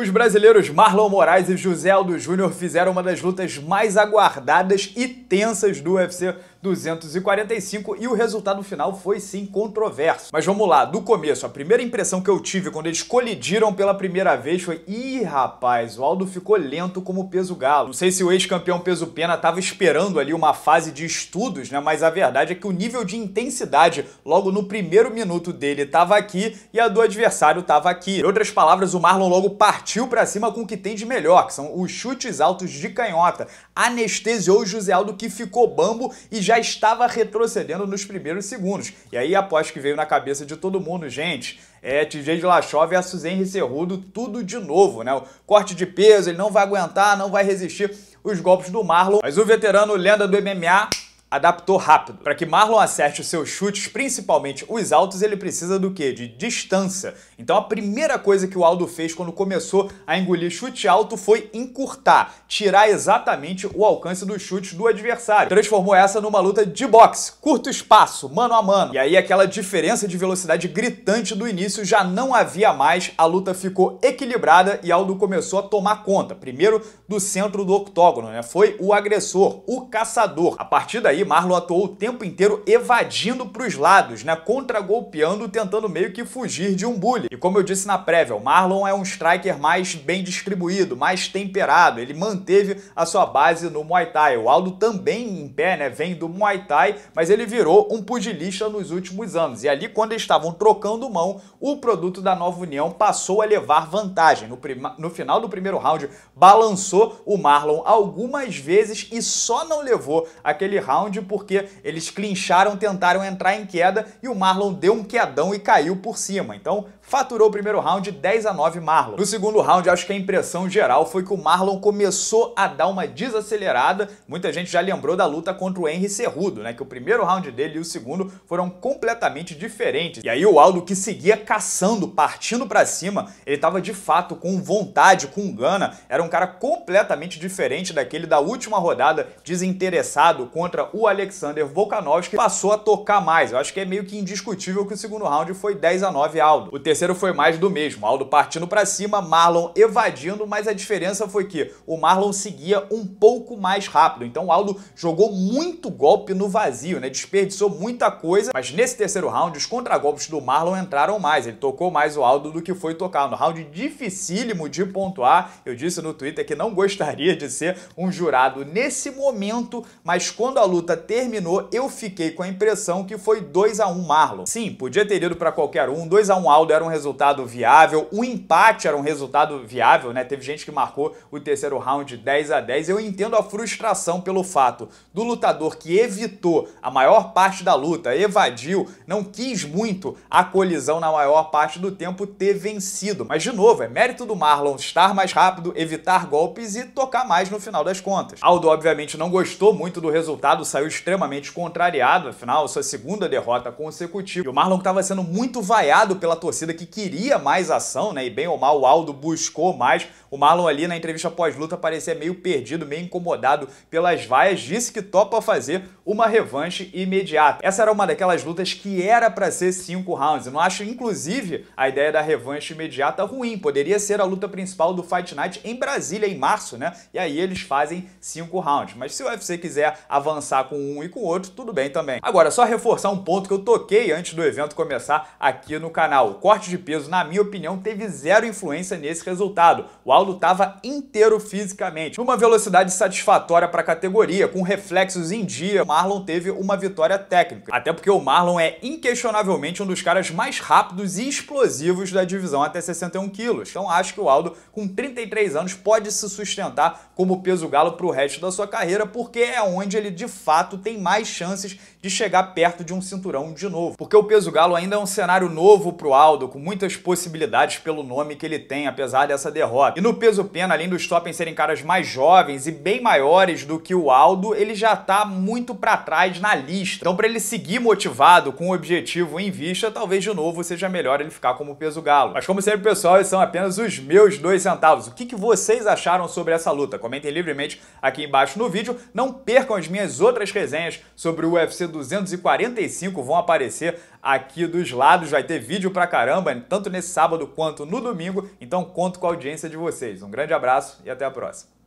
Os brasileiros Marlon Moraes e José Aldo Júnior fizeram uma das lutas mais aguardadas e tensas do UFC 245 e o resultado final foi sim controverso. Mas vamos lá, do começo, a primeira impressão que eu tive quando eles colidiram pela primeira vez foi: ih, rapaz, o Aldo ficou lento como peso galo. Não sei se o ex-campeão peso pena estava esperando ali uma fase de estudos, né? Mas a verdade é que o nível de intensidade logo no primeiro minuto dele estava aqui e a do adversário estava aqui. Em outras palavras, o Marlon logo partiu para cima com o que tem de melhor, que são os chutes altos de canhota. Anestesiou o José Aldo que ficou bambo e já estava retrocedendo nos primeiros segundos. E aí, após que veio na cabeça de todo mundo, gente, é TJ Lachov e a Suzanne Cerrudo, tudo de novo, né? O corte de peso, ele não vai aguentar, não vai resistir os golpes do Marlon. Mas o veterano, lenda do MMA, adaptou rápido. Para que Marlon acerte os seus chutes, principalmente os altos, ele precisa do quê? De distância. Então a primeira coisa que o Aldo fez quando começou a engolir chute alto foi encurtar, tirar exatamente o alcance dos chutes do adversário. Transformou essa numa luta de boxe, curto espaço, mano a mano. E aí aquela diferença de velocidade gritante do início já não havia mais, a luta ficou equilibrada e Aldo começou a tomar conta, primeiro do centro do octógono, né? Foi o agressor, o caçador. A partir daí aí, Marlon atuou o tempo inteiro evadindo para os lados, né? Contragolpeando, tentando meio que fugir de um bully. E como eu disse na prévia, o Marlon é um striker mais bem distribuído, mais temperado. Ele manteve a sua base no Muay Thai. O Aldo também em pé, né? Vem do Muay Thai, mas ele virou um pugilista nos últimos anos. E ali, quando eles estavam trocando mão, o produto da nova união passou a levar vantagem. No, no final do primeiro round, balançou o Marlon algumas vezes e só não levou aquele round round porque eles clincharam, tentaram entrar em queda e o Marlon deu um quedão e caiu por cima. Então, faturou o primeiro round 10 a 9 Marlon. No segundo round, acho que a impressão geral foi que o Marlon começou a dar uma desacelerada. Muita gente já lembrou da luta contra o Henry Cerrudo, né? Que o primeiro round dele e o segundo foram completamente diferentes. E aí o Aldo que seguia caçando, partindo para cima, ele estava de fato com vontade, com gana. Era um cara completamente diferente daquele da última rodada, desinteressado contra o o Alexander Volkanovski passou a tocar mais. Eu acho que é meio que indiscutível que o segundo round foi 10 a 9 Aldo. O terceiro foi mais do mesmo, Aldo partindo para cima, Marlon evadindo, mas a diferença foi que o Marlon seguia um pouco mais rápido. Então o Aldo jogou muito golpe no vazio, né? Desperdiçou muita coisa, mas nesse terceiro round os contragolpes do Marlon entraram mais. Ele tocou mais o Aldo do que foi tocar. No round dificílimo de pontuar, eu disse no Twitter que não gostaria de ser um jurado nesse momento, mas quando a luta luta terminou, eu fiquei com a impressão que foi 2 a 1 Marlon. Sim, podia ter ido para qualquer um, 2 a 1 Aldo era um resultado viável, o empate era um resultado viável, né? Teve gente que marcou o terceiro round 10 a 10. Eu entendo a frustração pelo fato do lutador que evitou a maior parte da luta, evadiu, não quis muito a colisão na maior parte do tempo ter vencido. Mas de novo, é mérito do Marlon estar mais rápido, evitar golpes e tocar mais no final das contas. Aldo obviamente não gostou muito do resultado, saiu saiu extremamente contrariado, afinal, sua segunda derrota consecutiva. E o Marlon estava sendo muito vaiado pela torcida que queria mais ação, né? E bem ou mal, o Aldo buscou mais. O Marlon ali na entrevista pós-luta parecia meio perdido, meio incomodado pelas vaias, disse que topa fazer uma revanche imediata. Essa era uma daquelas lutas que era para ser cinco rounds. Eu não acho, inclusive, a ideia da revanche imediata ruim. Poderia ser a luta principal do Fight Night em Brasília, em março, né? E aí eles fazem cinco rounds. Mas se o UFC quiser avançar com um e com o outro, tudo bem também. Agora, só reforçar um ponto que eu toquei antes do evento começar aqui no canal. O corte de peso, na minha opinião, teve zero influência nesse resultado. O Aldo estava inteiro fisicamente, numa velocidade satisfatória para a categoria, com reflexos em dia. O Marlon teve uma vitória técnica, até porque o Marlon é inquestionavelmente um dos caras mais rápidos e explosivos da divisão até 61 quilos. Então acho que o Aldo, com 33 anos, pode se sustentar como peso galo para o resto da sua carreira, porque é onde ele de fato fato tem mais chances de chegar perto de um cinturão de novo. Porque o peso galo ainda é um cenário novo pro Aldo, com muitas possibilidades pelo nome que ele tem, apesar dessa derrota. E no peso pena, além dos topens serem caras mais jovens e bem maiores do que o Aldo, ele já tá muito para trás na lista. Então para ele seguir motivado com o objetivo em vista, talvez de novo seja melhor ele ficar como peso galo. Mas como sempre, pessoal, esses são apenas os meus dois centavos. O que, que vocês acharam sobre essa luta? Comentem livremente aqui embaixo no vídeo. Não percam as minhas outras resenhas sobre o UFC 245 vão aparecer aqui dos lados. Vai ter vídeo pra caramba, tanto nesse sábado quanto no domingo. Então conto com a audiência de vocês. Um grande abraço e até a próxima.